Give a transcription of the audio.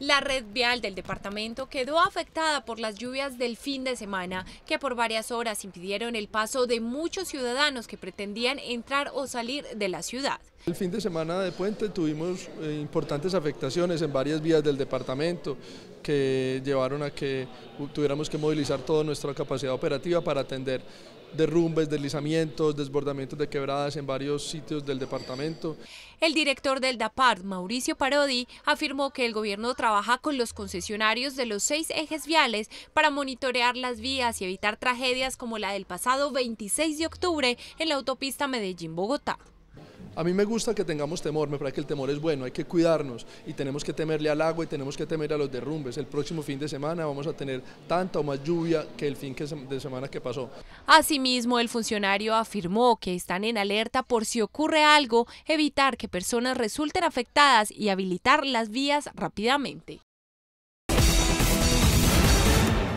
La red vial del departamento quedó afectada por las lluvias del fin de semana, que por varias horas impidieron el paso de muchos ciudadanos que pretendían entrar o salir de la ciudad. El fin de semana de puente tuvimos eh, importantes afectaciones en varias vías del departamento que llevaron a que tuviéramos que movilizar toda nuestra capacidad operativa para atender derrumbes, deslizamientos, desbordamientos de quebradas en varios sitios del departamento. El director del DAPART, Mauricio Parodi, afirmó que el gobierno trabaja con los concesionarios de los seis ejes viales para monitorear las vías y evitar tragedias como la del pasado 26 de octubre en la autopista Medellín-Bogotá. A mí me gusta que tengamos temor, me parece que el temor es bueno, hay que cuidarnos y tenemos que temerle al agua y tenemos que temer a los derrumbes. El próximo fin de semana vamos a tener tanta o más lluvia que el fin de semana que pasó. Asimismo, el funcionario afirmó que están en alerta por si ocurre algo, evitar que personas resulten afectadas y habilitar las vías rápidamente.